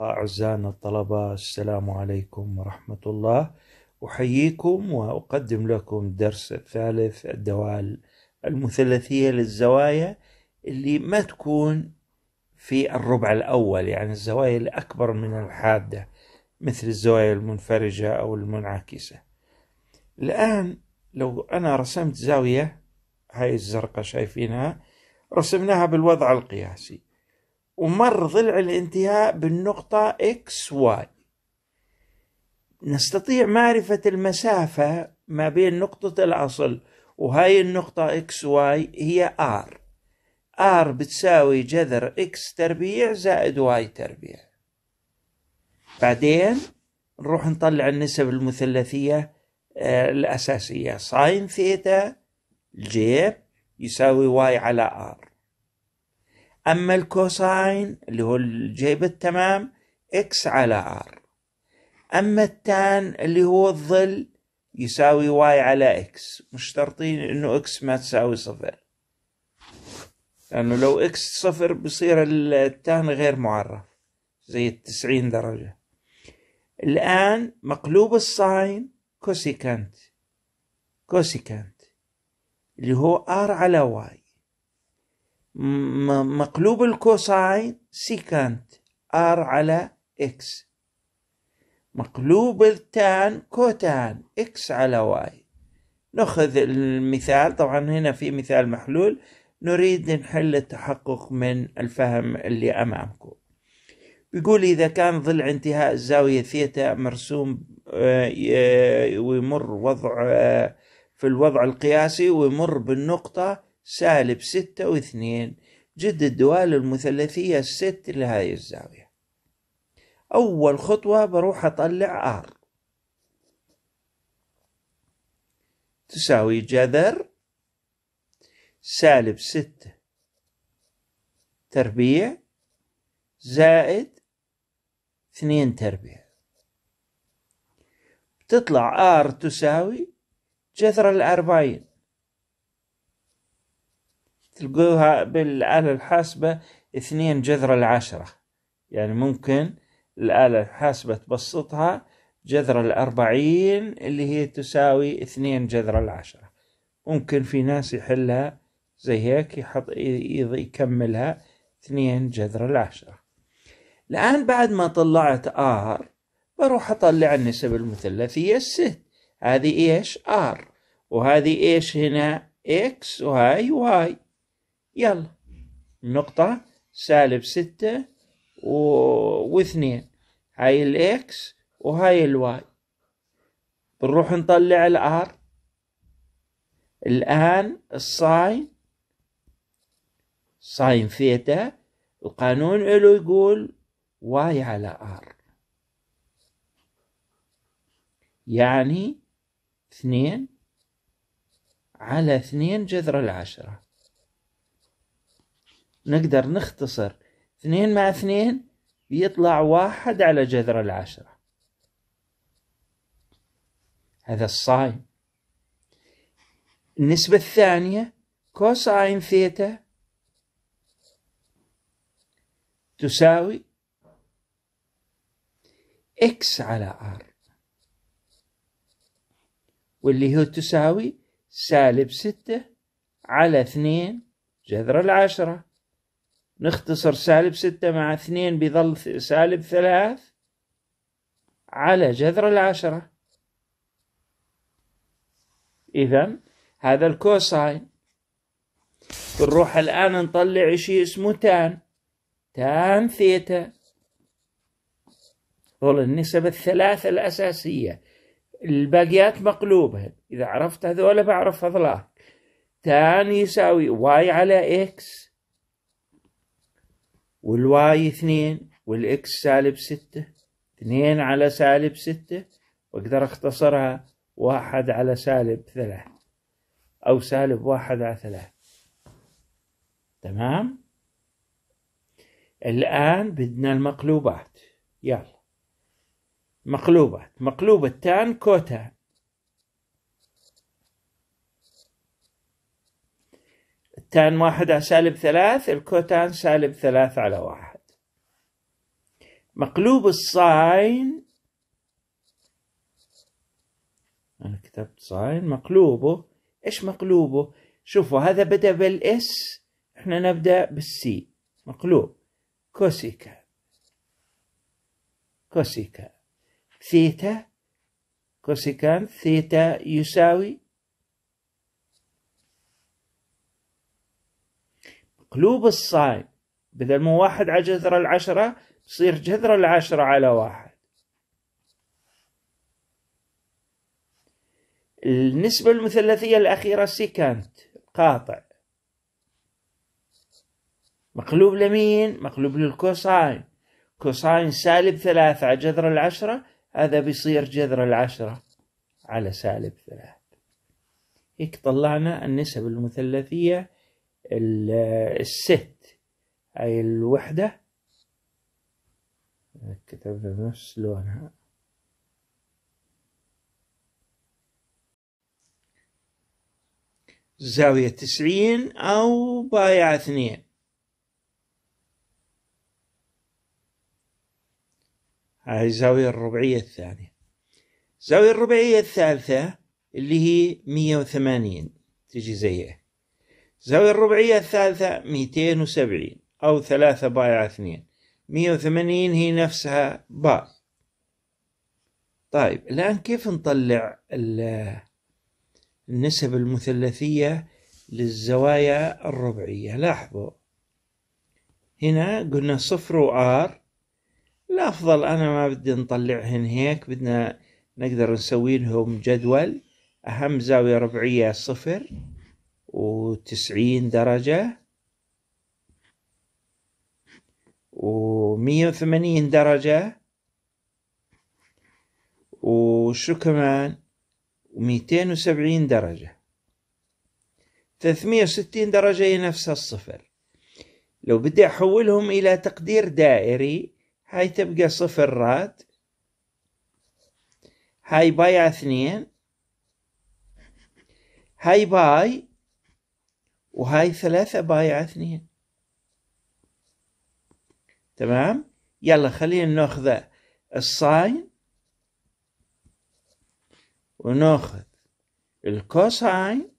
أعزائنا الطلبة السلام عليكم ورحمة الله أحييكم وأقدم لكم الدرس الثالث الدوال المثلثية للزوايا اللي ما تكون في الربع الأول يعني الزوايا الأكبر من الحادة مثل الزوايا المنفرجة أو المنعكسة الآن لو أنا رسمت زاوية هاي الزرقاء شايفينها رسمناها بالوضع القياسي ومر ضلع الانتهاء بالنقطة x y نستطيع معرفة المسافة ما بين نقطة الأصل وهاي النقطة x y هي r r بتساوي جذر x تربيع زائد y تربيع بعدين نروح نطلع النسب المثلثية آه، الأساسية ساين ثيتا الجيب يساوي واي على ار أما الكوساين اللي هو الجيب التمام إكس على آر أما التان اللي هو الظل يساوي واي على إكس مشترطين إنه إكس ما تساوي صفر لأنه لو إكس صفر بصير التان غير معرف زي التسعين درجة الآن مقلوب الساين كوسيكانت كوسيكانت اللي هو ار على واي مقلوب الكوساين سيكانت ار على اكس مقلوب التان كوتان اكس على واي ناخذ المثال طبعا هنا في مثال محلول نريد نحل التحقق من الفهم اللي امامكم بيقول إذا كان ظل انتهاء الزاوية ثيتا مرسوم آه، آه، ويمر وضع آه، في الوضع القياسي ويمر بالنقطة سالب ستة واثنين جد الدوال المثلثية الست لهذه الزاوية أول خطوة بروح أطلع R تساوي جذر سالب ستة تربيع زائد اثنين تربيع تطلع R تساوي جذر الأربعين تلقوها بالآلة الحاسبة اثنين جذر العشرة يعني ممكن الآلة الحاسبة تبسطها جذر الأربعين اللي هي تساوي اثنين جذر العشرة ممكن في ناس يحلها زي هيك يحط يكملها اثنين جذر العشرة الآن بعد ما طلعت آر بروح أطلع النسب المثلثية الست هذه إيش آر وهذه إيش هنا إكس وهاي واي يلا نقطة سالب ستة و... واثنين هاي الاكس وهاي الواي بنروح نطلع الار الآن الساين ساين ثيتا القانون له يقول واي على ار يعني اثنين على اثنين جذر العشره نقدر نختصر اثنين مع اثنين بيطلع واحد على جذر العشرة هذا الصايم النسبة الثانية كوساين ثيتا تساوي اكس على ار واللي هو تساوي سالب ستة على اثنين جذر العشرة نختصر سالب ستة مع اثنين بيظل سالب ثلاث على جذر العشرة إذا هذا الكوساين بنروح الآن نطلع شيء اسمه تان تان ثيتا هول النسب الثلاثة الأساسية الباقيات مقلوبة إذا عرفت هذول بعرف فضلاك تان يساوي واي على إكس والواي اثنين والاكس سالب ستة اثنين على سالب ستة واقدر اختصرها واحد على سالب ثلاث او سالب واحد على ثلاث تمام الان بدنا المقلوبات يلا مقلوبات مقلوبة تان كوتا تان واحد على سالب ثلاث الكوتان سالب ثلاث على واحد مقلوب الصاين أنا كتبت صاين مقلوبه إيش مقلوبه شوفوا هذا بدأ بالإس إحنا نبدأ بالسي مقلوب كوسيكا كوسيكا ثيتا كوسيكان ثيتا يساوي قلوب الصائم بدل ما واحد على جذر العشرة تصير جذر العشرة على واحد النسبة المثلثية الأخيرة سيكانت قاطع مقلوب لمين مقلوب للكوساين كوساين سالب ثلاثة على جذر العشرة هذا بيصير جذر العشرة على سالب ثلاثة هيك طلعنا النسب المثلثية الست أي الوحدة كتبها بنفس لونها زاوية تسعين أو بايع اثنين هاي الزاوية الربعية الثانية الزاوية الربعية الثالثة اللي هي مية وثمانين تجي زيها الزاوية الربعية الثالثة ميتين وسبعين أو ثلاثة باي على اثنين مية وثمانين هي نفسها باي طيب الآن كيف نطلع النسب المثلثية للزوايا الربعية لاحظوا هنا قلنا صفر وآر الأفضل أنا ما بدي نطلعهن هيك بدنا نقدر نسوي لهم جدول أهم زاوية ربعية صفر وتسعين درجة ومية وثمانين درجة وشو كمان وميتين وسبعين درجة ثلاثمية وستين درجة هي نفسها الصفر لو بدي أحولهم إلى تقدير دائري هاي تبقى صفر راد هاي بايع اثنين هاي باي وهاي ثلاثة اثنين تمام يلا خلينا ناخذ الساين وناخذ الكوساين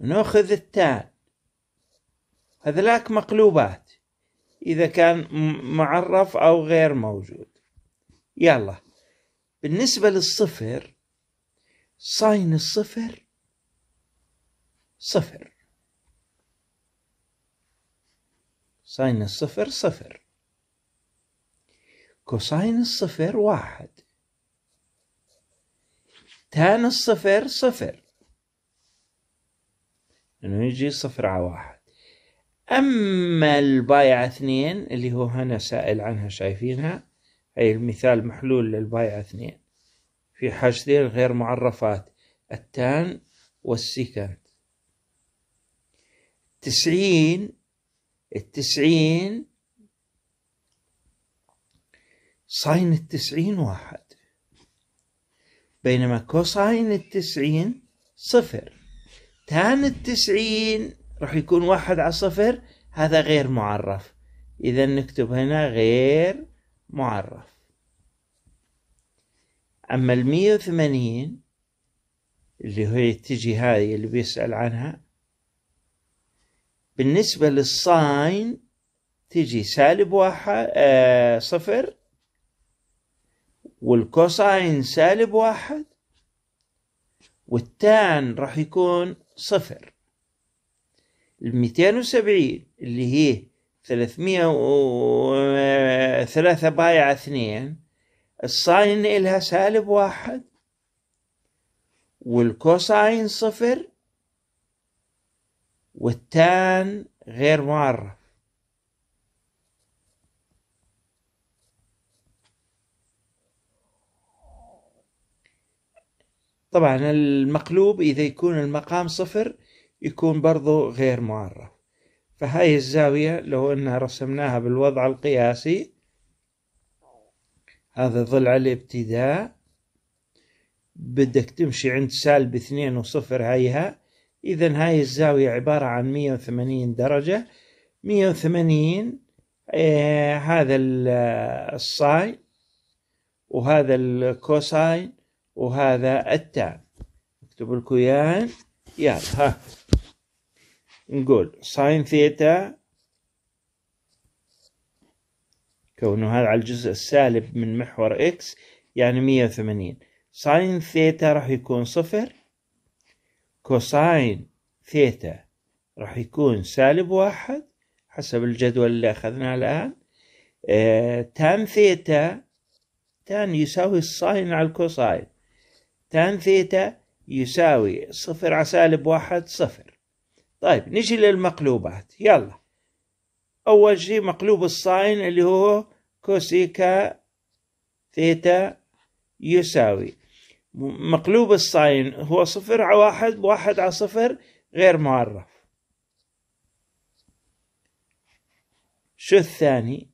وناخذ التان هذلاك مقلوبات إذا كان معرف أو غير موجود يلا بالنسبة للصفر ساين الصفر صفر ساين الصفر صفر كوساين الصفر واحد تان الصفر صفر انه يجي صفر على واحد اما البايعة اثنين اللي هو هنا سائل عنها شايفينها هي المثال محلول للبايعة اثنين في حاجتين غير معرفات التان والسيكنت التسعين التسعين ساين التسعين واحد بينما كوساين التسعين صفر تان التسعين راح يكون واحد على صفر هذا غير معرف إذا نكتب هنا غير معرف أما المية وثمانين اللي هي تجي هذه اللي بيسأل عنها بالنسبة للساين تيجي سالب واحد آه صفر والكوساين سالب واحد والتان راح يكون صفر الميتين وسبعين اللي هي ثلاثمية وثلاثة آه، بايع اثنين الساين إلها سالب واحد والكوساين صفر والتان غير معرف طبعا المقلوب إذا يكون المقام صفر يكون برضو غير معرف فهاي الزاوية لو أنها رسمناها بالوضع القياسي هذا ضلع الابتداء بدك تمشي عند سالب اثنين وصفر هيها إذا هاي الزاوية عبارة عن 180 درجة 180 آه هذا الساين آه، وهذا الكوساين وهذا التان اكتب الكويان اياهن يلا ها نقول ساين ثيتا كونه هذا على الجزء السالب من محور اكس يعني مية وثمانين ساين ثيتا راح يكون صفر كوساين ثيتا راح يكون سالب واحد حسب الجدول اللي أخذناه الآن آه، تان ثيتا تان يساوي الساين على الكوساين تان ثيتا يساوي صفر على سالب واحد صفر طيب نجي للمقلوبات يلا أول شيء مقلوب الساين اللي هو كوسيكا ثيتا يساوي مقلوب الصاين هو صفر على واحد واحد على صفر غير معرف شو الثاني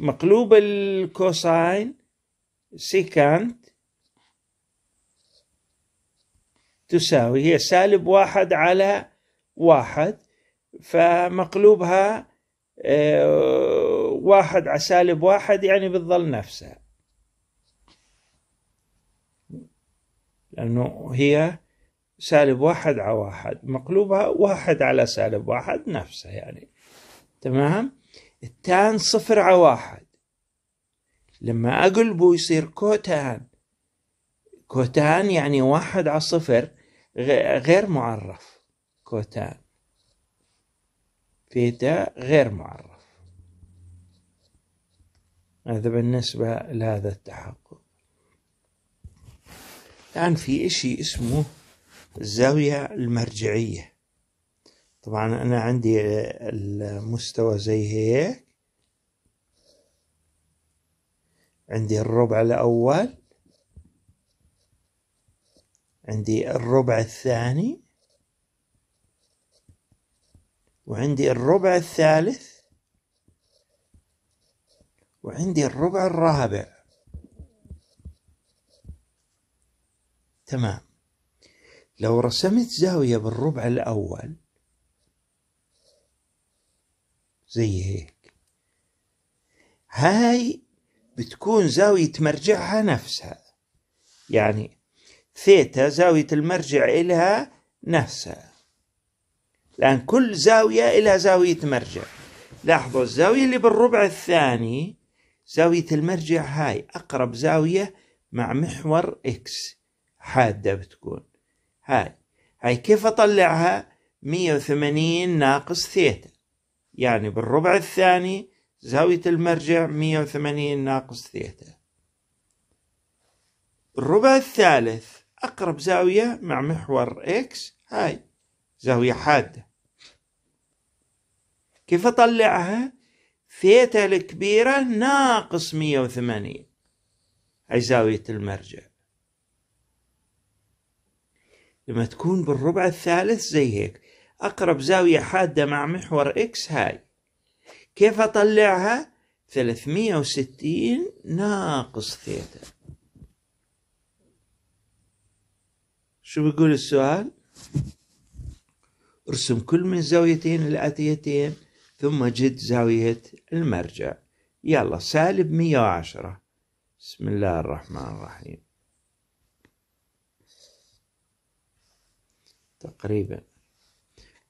مقلوب الكوساين سيكانت تساوي هي سالب واحد على واحد فمقلوبها آه، واحد على سالب واحد يعني بتظل نفسها لأنه هي سالب واحد على واحد مقلوبها واحد على سالب واحد نفسها يعني تمام التان صفر على واحد لما أقلبه يصير كوتان كوتان يعني واحد على صفر غير معرف كوتان فيتا غير معرف هذا بالنسبة لهذا التحقق الآن في إشي اسمه الزاوية المرجعية طبعا أنا عندي المستوى زي هيك عندي الربع الأول عندي الربع الثاني وعندي الربع الثالث وعندي الربع الرابع تمام لو رسمت زاوية بالربع الأول زي هيك هاي بتكون زاوية مرجعها نفسها يعني ثيتا زاوية المرجع إلها نفسها لأن كل زاوية إلها زاوية مرجع لاحظوا الزاوية اللي بالربع الثاني زاوية المرجع هاي أقرب زاوية مع محور إكس حادة بتكون هاي هاي كيف أطلعها 180 ناقص ثيتا يعني بالربع الثاني زاوية المرجع 180 ناقص ثيتا الربع الثالث أقرب زاوية مع محور إكس هاي زاوية حادة كيف أطلعها ثيتا الكبيرة ناقص 180 هاي زاوية المرجع لما تكون بالربع الثالث زي هيك أقرب زاوية حادة مع محور إكس هاي كيف أطلعها 360 ناقص ثيتا شو بيقول السؤال ارسم كل من الزاويتين الآتيتين ثم جد زاوية المرجع يلا سالب مية وعشرة بسم الله الرحمن الرحيم تقريبا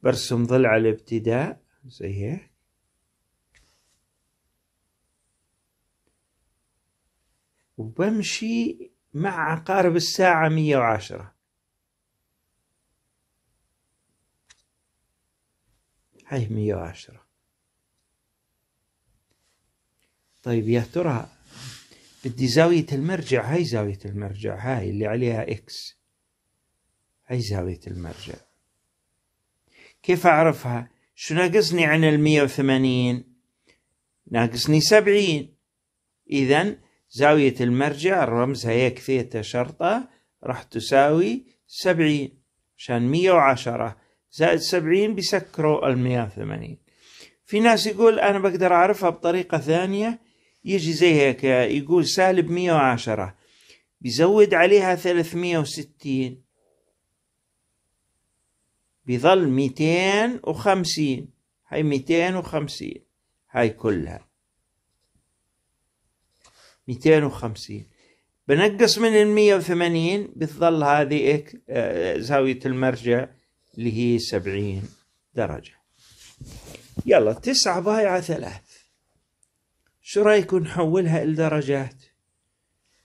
برسم ضلع الابتداء زي هيك وبمشي مع عقارب الساعة مية وعشرة هاي مية وعشرة طيب يا ترى بدي زاوية المرجع هاي زاوية المرجع هاي اللي عليها إكس هاي زاوية المرجع كيف أعرفها شو ناقصني عن المية وثمانين ناقصني سبعين إذا زاوية المرجع رمزها هيك ثيتا شرطة راح تساوي سبعين عشان مية وعشرة زائد سبعين بيسكروا المية وثمانين في ناس يقول أنا بقدر أعرفها بطريقة ثانية يجي زي هيك يقول سالب 110 بيزود عليها 360 بيظل 250 هاي 250 هاي كلها 250 بنقص من المية 180 بتظل هذه آه، زاوية المرجع اللي هي 70 درجة يلا تسعة بايعة ثلاث شو رايكم نحولها لدرجات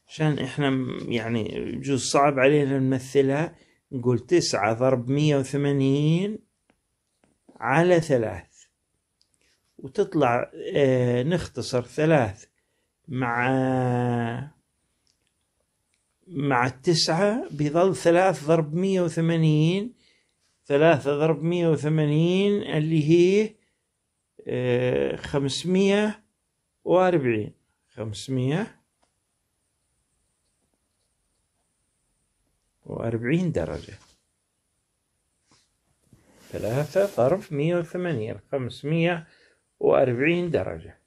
عشان احنا يعني يجوز صعب علينا نمثلها نقول تسعة ضرب مية وثمانين على ثلاث وتطلع اه نختصر ثلاث مع مع التسعة بيظل ثلاث ضرب مية وثمانين ثلاثة ضرب مية وثمانين اللي هي آه، خمسمية وأربعين خمسمية وأربعين درجة ثلاثة ضرب مية وثمانين خمسمية وأربعين درجة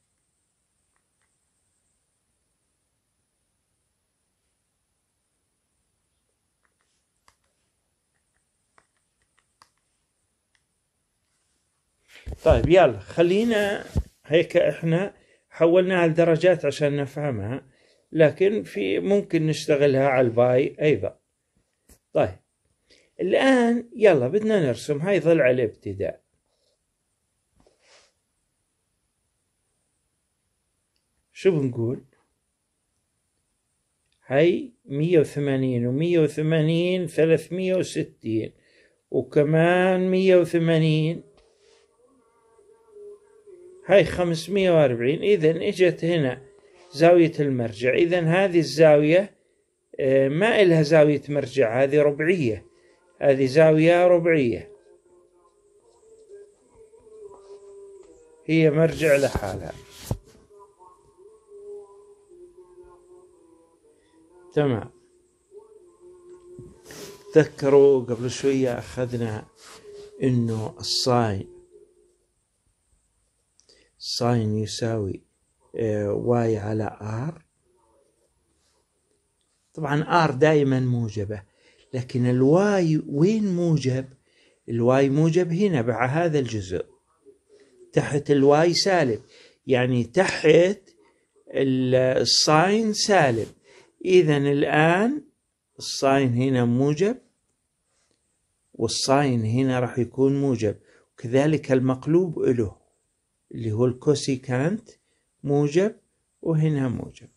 طيب يلا خلينا هيك احنا حولناها لدرجات عشان نفهمها لكن في ممكن نشتغلها على الباي ايضا طيب الان يلا بدنا نرسم هاي ضلع الابتداء شو بنقول هاي مية وثمانين ومية وثمانين ثلاثمية وستين وكمان مية وثمانين هاي 540 إذا إجت هنا زاوية المرجع إذا هذه الزاوية آه، ما إلها زاوية مرجع هذه ربعية هذه زاوية ربعية هي مرجع لحالها تمام تذكروا قبل شوية أخذنا إنه الصاين ساين يساوي آه، واي على ار طبعا ار دائما موجبه لكن الواي وين موجب الواي موجب هنا مع هذا الجزء تحت الواي سالب يعني تحت الساين سالب اذا الان الساين هنا موجب والساين هنا راح يكون موجب وكذلك المقلوب له اللي هو الكوسيكانت موجب وهنا موجب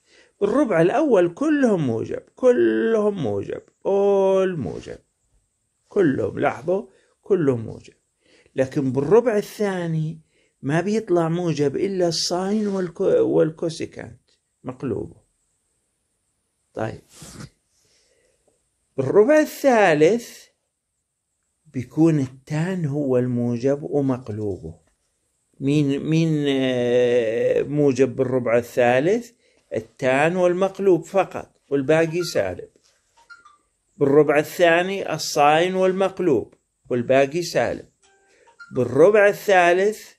الربع الأول كلهم موجب كلهم موجب كل موجب كلهم لاحظوا كلهم موجب لكن بالربع الثاني ما بيطلع موجب إلا الساين والكو والكوسيكانت مقلوبه طيب بالربع الثالث بيكون التان هو الموجب ومقلوبه مين مين آه، موجب بالربع الثالث التان والمقلوب فقط والباقي سالب بالربع الثاني الصاين والمقلوب والباقي سالب بالربع الثالث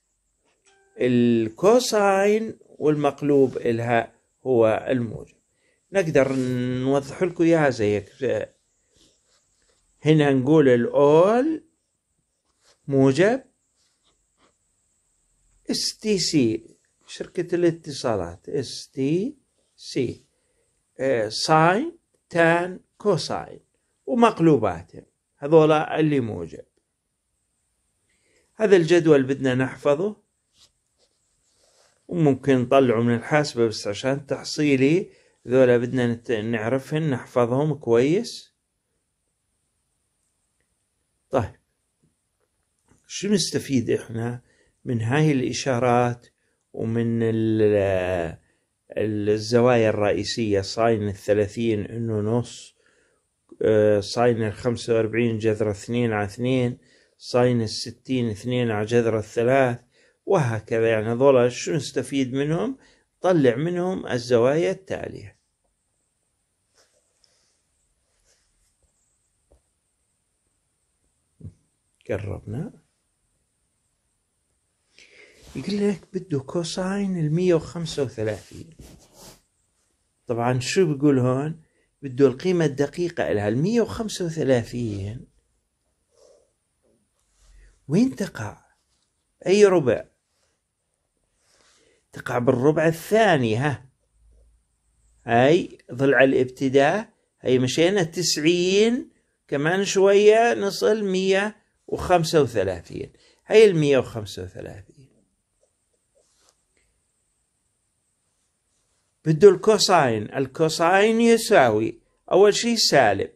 الكوساين والمقلوب إلها هو الموجب نقدر نوضح لكم اياها زيك هنا نقول الأول موجب اس تي سي شركة الاتصالات اس تي سي ساين تان كوساين ومقلوباته هذولا اللي موجب هذا الجدول بدنا نحفظه وممكن نطلعه من الحاسبة بس عشان تحصيلي ذولا بدنا نعرفهن نحفظهم كويس طيب شو نستفيد احنا من هاي الإشارات ومن الزوايا الرئيسية صاين الثلاثين انه نص آه، صاين الخمسة واربعين جذر اثنين على اثنين صاين الستين اثنين على جذر الثلاث وهكذا يعني هذول شو نستفيد منهم طلع منهم الزوايا التالية قربنا يقول لك بده كوساين ال 135 طبعا شو بقول هون بده القيمة الدقيقة لها ال 135 وين تقع أي ربع تقع بالربع الثاني ها هاي ضلع الابتداء هاي مشينا تسعين كمان شوية نصل مية وخمسة وثلاثين هاي المية وخمسة وثلاثين بده الكوساين الكوساين يساوي أول شيء سالب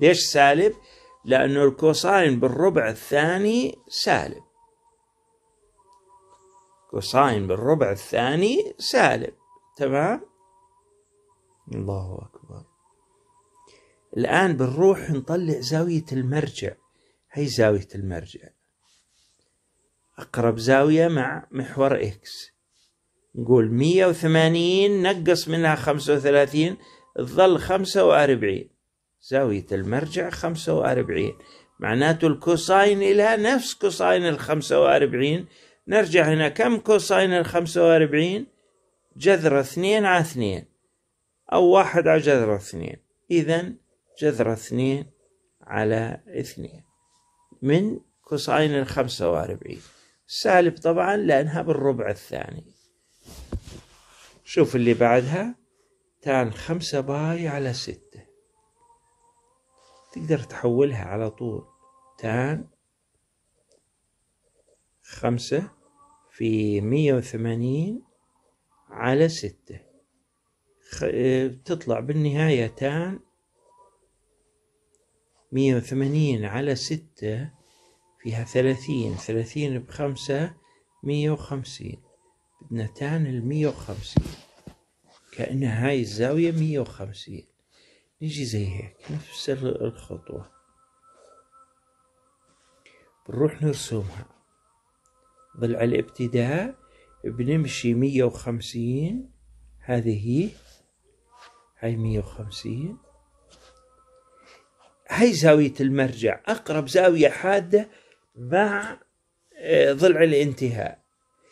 ليش سالب؟ لأنه الكوساين بالربع الثاني سالب كوساين بالربع الثاني سالب تمام؟ الله أكبر الآن بنروح نطلع زاوية المرجع هي زاوية المرجع أقرب زاوية مع محور إكس نقول 180 نقص منها 35 تظل 45 زاوية المرجع 45 معناته الكوساين لها نفس كوساين ال 45 نرجع هنا كم كوساين ال 45 جذر اثنين على اثنين أو واحد على جذر اثنين إذا جذر اثنين على اثنين من كوساين الخمسة واربعين سالب طبعا لأنها بالربع الثاني شوف اللي بعدها تان خمسة باي على ستة تقدر تحولها على طول تان خمسة في مية وثمانين على ستة خ... آه، تطلع بالنهاية تان مية وثمانين على ستة فيها ثلاثين ثلاثين بخمسة مية وخمسين نتان المية وخمسين كأن هاي الزاوية مية وخمسين نجي زي هيك نفس الخطوة بنروح نرسمها ضلع الابتداء بنمشي مية وخمسين هذه هي هاي مية وخمسين هاي زاوية المرجع أقرب زاوية حادة مع آه، ضلع الانتهاء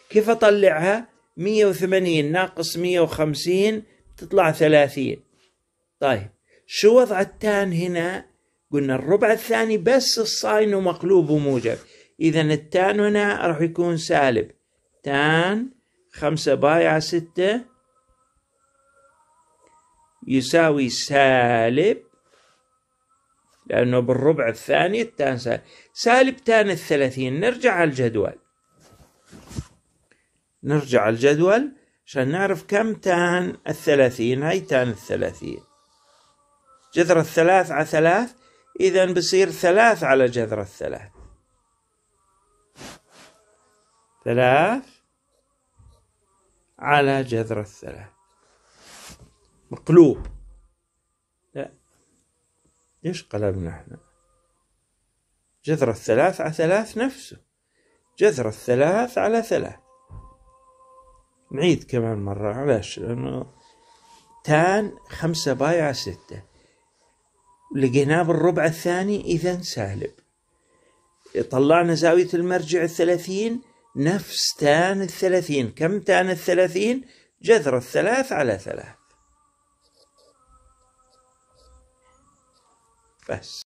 كيف اطلعها 180 ناقص 150 تطلع 30 طيب شو وضع التان هنا قلنا الربع الثاني بس الصاين ومقلوب وموجب اذا التان هنا راح يكون سالب تان خمسة بايع 6 يساوي سالب لأنه بالربع الثاني التان سالب سالب تان الثلاثين نرجع على الجدول نرجع الجدول عشان نعرف كم تان الثلاثين هاي تان الثلاثين جذر الثلاث على ثلاث إذا بصير ثلاث على جذر الثلاث ثلاث على جذر الثلاث مقلوب لا ليش قلبنا احنا جذر الثلاث على ثلاث نفسه جذر الثلاث على ثلاث نعيد كمان مرة علاش لأنه تان خمسة بايع ستة لقيناه بالربع الثاني إذا سالب طلعنا زاوية المرجع الثلاثين نفس تان الثلاثين كم تان الثلاثين جذر الثلاث على ثلاث بس